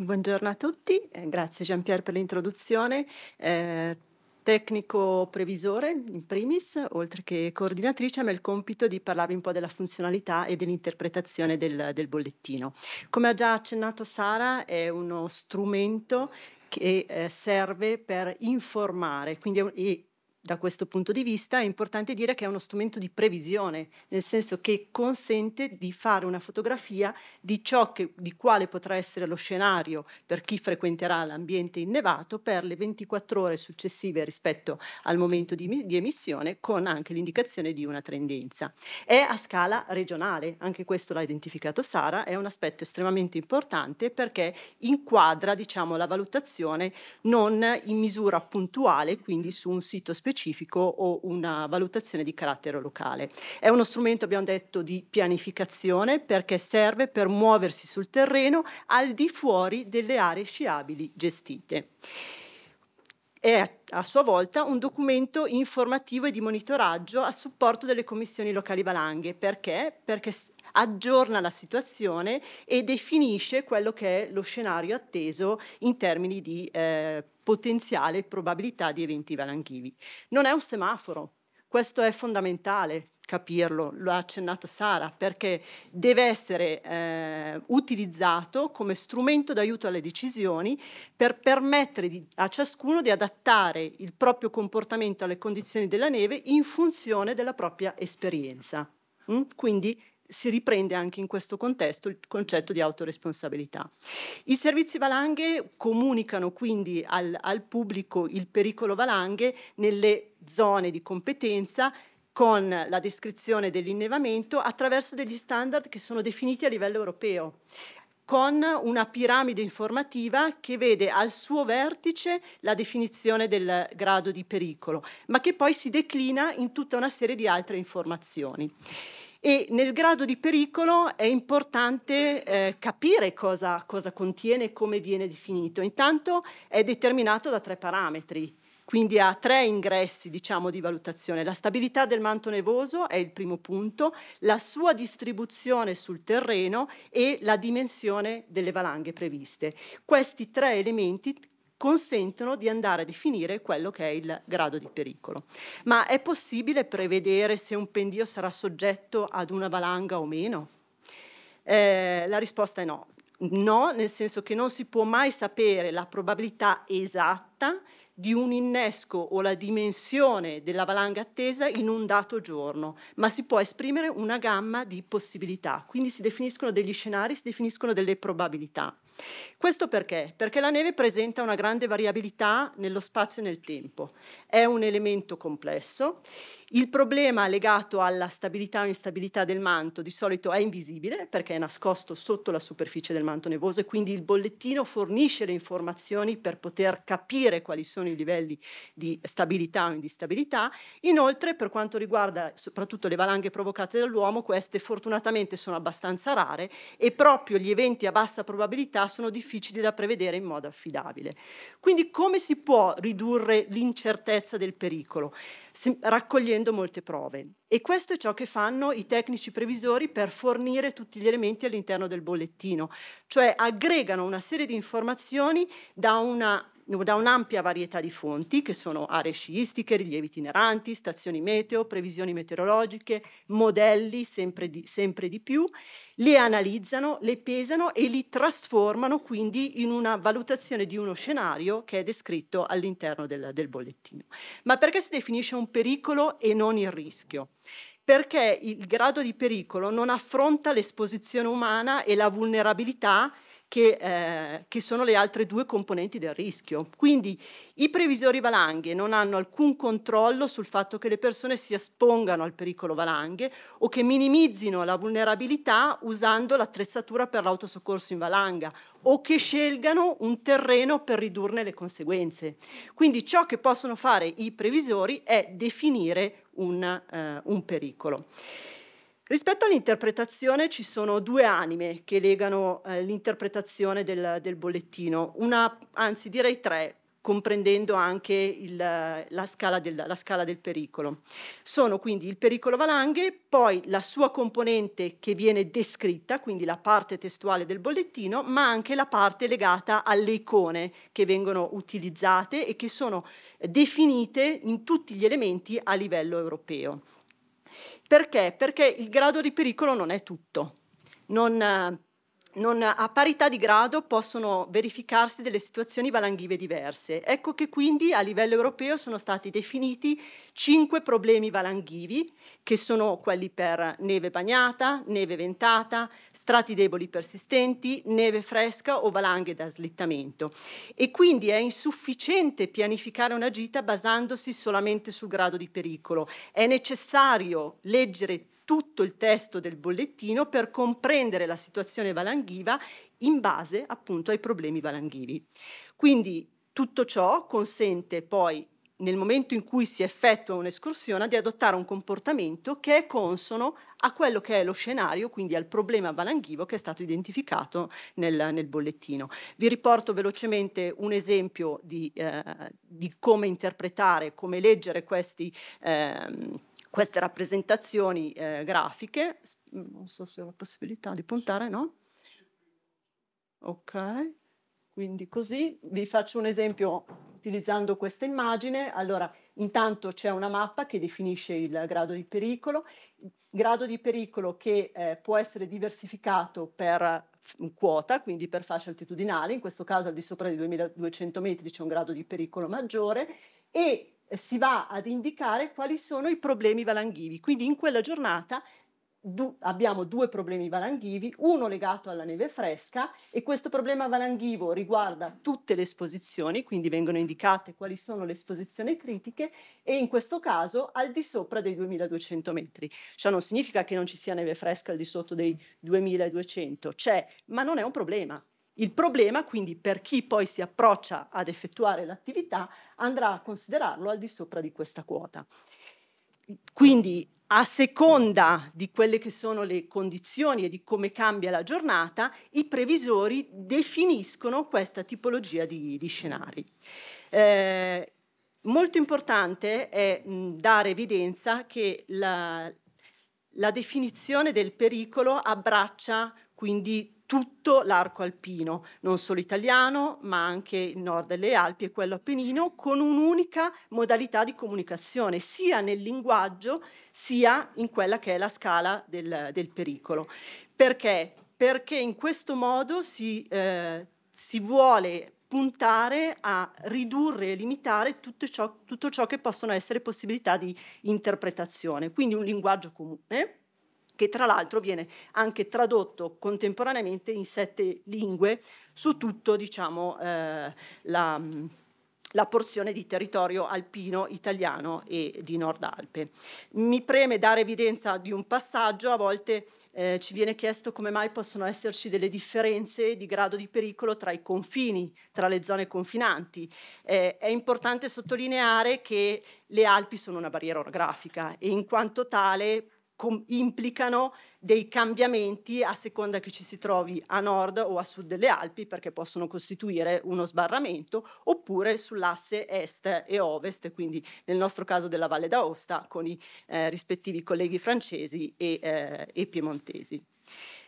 Buongiorno a tutti, eh, grazie Jean-Pierre per l'introduzione. Eh, tecnico previsore in primis, oltre che coordinatrice, ma il compito di parlarvi un po' della funzionalità e dell'interpretazione del, del bollettino. Come ha già accennato Sara, è uno strumento che eh, serve per informare quindi, e da questo punto di vista è importante dire che è uno strumento di previsione, nel senso che consente di fare una fotografia di ciò che, di quale potrà essere lo scenario per chi frequenterà l'ambiente innevato per le 24 ore successive rispetto al momento di, di emissione, con anche l'indicazione di una tendenza. È a scala regionale, anche questo l'ha identificato Sara, è un aspetto estremamente importante perché inquadra diciamo, la valutazione non in misura puntuale, quindi su un sito specifico, specifico o una valutazione di carattere locale. È uno strumento, abbiamo detto, di pianificazione perché serve per muoversi sul terreno al di fuori delle aree sciabili gestite è a sua volta un documento informativo e di monitoraggio a supporto delle commissioni locali valanghe. Perché? Perché aggiorna la situazione e definisce quello che è lo scenario atteso in termini di eh, potenziale probabilità di eventi valanghivi. Non è un semaforo, questo è fondamentale capirlo, lo ha accennato Sara, perché deve essere eh, utilizzato come strumento d'aiuto alle decisioni per permettere di, a ciascuno di adattare il proprio comportamento alle condizioni della neve in funzione della propria esperienza. Mm? Quindi si riprende anche in questo contesto il concetto di autoresponsabilità. I servizi valanghe comunicano quindi al, al pubblico il pericolo valanghe nelle zone di competenza con la descrizione dell'innevamento attraverso degli standard che sono definiti a livello europeo con una piramide informativa che vede al suo vertice la definizione del grado di pericolo, ma che poi si declina in tutta una serie di altre informazioni. E nel grado di pericolo è importante eh, capire cosa, cosa contiene e come viene definito. Intanto è determinato da tre parametri, quindi ha tre ingressi diciamo, di valutazione. La stabilità del manto nevoso è il primo punto, la sua distribuzione sul terreno e la dimensione delle valanghe previste. Questi tre elementi consentono di andare a definire quello che è il grado di pericolo. Ma è possibile prevedere se un pendio sarà soggetto ad una valanga o meno? Eh, la risposta è no. No, nel senso che non si può mai sapere la probabilità esatta di un innesco o la dimensione della valanga attesa in un dato giorno, ma si può esprimere una gamma di possibilità. Quindi si definiscono degli scenari, si definiscono delle probabilità. Questo perché? Perché la neve presenta una grande variabilità nello spazio e nel tempo, è un elemento complesso, il problema legato alla stabilità o instabilità del manto di solito è invisibile perché è nascosto sotto la superficie del manto nevoso e quindi il bollettino fornisce le informazioni per poter capire quali sono i livelli di stabilità o instabilità. Inoltre, per quanto riguarda soprattutto le valanghe provocate dall'uomo, queste fortunatamente sono abbastanza rare e proprio gli eventi a bassa probabilità sono difficili da prevedere in modo affidabile. Quindi come si può ridurre l'incertezza del pericolo? Se, raccogliendo molte prove. E questo è ciò che fanno i tecnici previsori per fornire tutti gli elementi all'interno del bollettino, cioè aggregano una serie di informazioni da una da un'ampia varietà di fonti che sono aree sciistiche, rilievi itineranti, stazioni meteo, previsioni meteorologiche, modelli sempre di, sempre di più, le analizzano, le pesano e li trasformano quindi in una valutazione di uno scenario che è descritto all'interno del, del bollettino. Ma perché si definisce un pericolo e non il rischio? perché il grado di pericolo non affronta l'esposizione umana e la vulnerabilità che, eh, che, sono le altre due componenti del rischio. Quindi i previsori valanghe non hanno alcun controllo sul fatto che le persone si espongano al pericolo valanghe o che minimizzino la vulnerabilità usando l'attrezzatura per l'autosoccorso in valanga o che scelgano un terreno per ridurne le conseguenze. Quindi ciò che possono fare i previsori è definire un, eh, un pericolo. Rispetto all'interpretazione ci sono due anime che legano eh, l'interpretazione del, del, bollettino, una, anzi direi tre, comprendendo anche il, la, scala del, la, scala del, pericolo. Sono quindi il pericolo valanghe, poi la sua componente che viene descritta, quindi la parte testuale del bollettino, ma anche la parte legata alle icone che vengono utilizzate e che sono eh, definite in tutti gli elementi a livello europeo. Perché? Perché il grado di pericolo non è tutto. Non, eh, non, a parità di grado possono verificarsi delle situazioni valanghive diverse. Ecco che quindi a livello europeo sono stati definiti cinque problemi valanghivi, che sono quelli per neve bagnata, neve ventata, strati deboli persistenti, neve fresca o valanghe da slittamento. E quindi è insufficiente pianificare una gita basandosi solamente sul grado di pericolo. È necessario leggere tutto il testo del bollettino per comprendere la situazione valanghiva in base appunto ai problemi valanghivi. Quindi tutto ciò consente poi nel momento in cui si effettua un'escursione di adottare un comportamento che è consono a quello che è lo scenario, quindi al problema valanghivo che è stato identificato nel, nel bollettino. Vi riporto velocemente un esempio di, eh, di come interpretare, come leggere questi... Eh, queste rappresentazioni eh, grafiche, mm, non so se ho la possibilità di puntare, no? Ok, quindi così vi faccio un esempio utilizzando questa immagine. Allora, intanto c'è una mappa che definisce il grado di pericolo, grado di pericolo che eh, può essere diversificato per mm, quota, quindi per fascia altitudinale, in questo caso al di sopra di 2200 metri c'è un grado di pericolo maggiore e eh, si va ad indicare quali sono i problemi valanghivi. Quindi in quella giornata du abbiamo due problemi valanghivi, uno legato alla neve fresca e questo problema valanghivo riguarda tutte le esposizioni, quindi vengono indicate quali sono le esposizioni critiche e in questo caso al di sopra dei 2200 metri. Ciò non significa che non ci sia neve fresca al di sotto dei 2200, c'è, ma non è un problema il problema quindi per chi poi si approccia ad effettuare l'attività andrà a considerarlo al di sopra di questa quota. Quindi a seconda di quelle che sono le condizioni e di come cambia la giornata, i previsori definiscono questa tipologia di, di scenari. Eh, molto importante è mh, dare evidenza che la, la definizione del pericolo abbraccia quindi tutto l'arco alpino, non solo italiano, ma anche il nord delle Alpi e quello apennino, con un'unica modalità di comunicazione, sia nel linguaggio sia in quella che è la scala del, del pericolo. Perché? Perché in questo modo si, eh, si vuole puntare a ridurre e limitare tutto ciò, tutto ciò, che possono essere possibilità di interpretazione, quindi un linguaggio comune che tra l'altro viene anche tradotto contemporaneamente in sette lingue su tutto diciamo, eh, la, mm, la, porzione di territorio alpino italiano e di Nord Alpe. Mi preme dare evidenza di un passaggio, a volte eh, ci viene chiesto come mai possono esserci delle differenze di grado di pericolo tra i confini, tra le zone confinanti. Eh, è importante sottolineare che le Alpi sono una barriera orografica e in quanto tale com- implicano dei cambiamenti a seconda che ci si trovi a nord o a sud delle Alpi perché possono costituire uno sbarramento oppure sull'asse est e ovest, quindi nel nostro caso della Valle d'Aosta con i eh, rispettivi colleghi francesi e, eh, e piemontesi.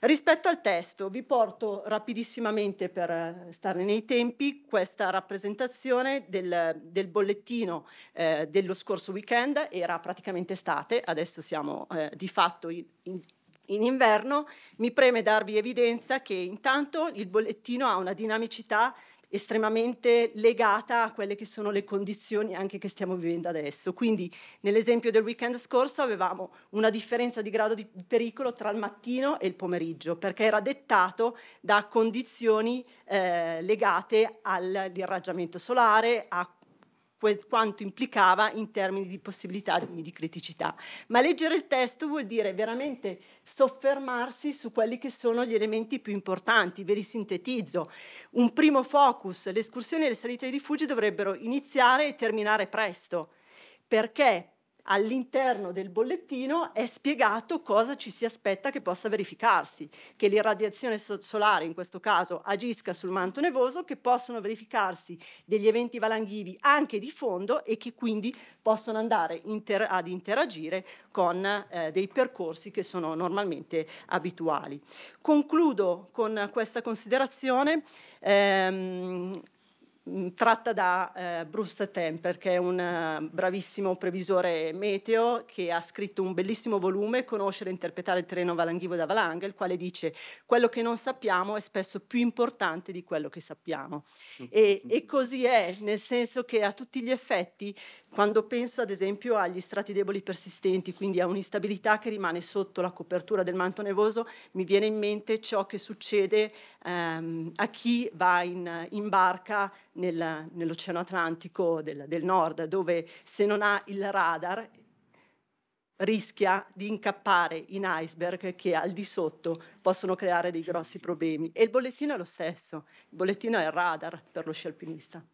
Rispetto al testo, vi porto rapidissimamente per eh, stare nei tempi questa rappresentazione del, del bollettino eh, dello scorso weekend, era praticamente estate, adesso siamo eh, di fatto in, in inverno, mi preme darvi evidenza che intanto il bollettino ha una dinamicità estremamente legata a quelle che sono le condizioni anche che stiamo vivendo adesso. Quindi nell'esempio del weekend scorso avevamo una differenza di grado di pericolo tra il mattino e il pomeriggio, perché era dettato da condizioni eh, legate all'irraggiamento solare, a quanto implicava in termini di possibilità di criticità. Ma leggere il testo vuol dire veramente soffermarsi su quelli che sono gli elementi più importanti, ve li sintetizzo. Un primo focus, le escursioni e le salite di rifugio dovrebbero iniziare e terminare presto. Perché? all'interno del bollettino è spiegato cosa ci si aspetta che possa verificarsi, che l'irradiazione solare in questo caso agisca sul manto nevoso, che possono verificarsi degli eventi valanghivi anche di fondo e che quindi possono andare inter- ad interagire con eh, dei percorsi che sono normalmente abituali. Concludo con questa considerazione. Ehm, Mm, tratta da eh, Bruce Temper, che è un eh, bravissimo previsore meteo che ha scritto un bellissimo volume, Conoscere e interpretare il terreno valanghivo da valanga, il quale dice quello che non sappiamo è spesso più importante di quello che sappiamo. E, e così è, nel senso che a tutti gli effetti, quando penso ad esempio agli strati deboli persistenti, quindi a un'instabilità che rimane sotto la copertura del manto nevoso, mi viene in mente ciò che succede ehm, a chi va in, in barca nel, nell'Oceano Atlantico del, del Nord, dove se non ha il radar rischia di incappare in iceberg che al di sotto possono creare dei grossi problemi. E il bollettino è lo stesso, il bollettino è il radar per lo sci alpinista.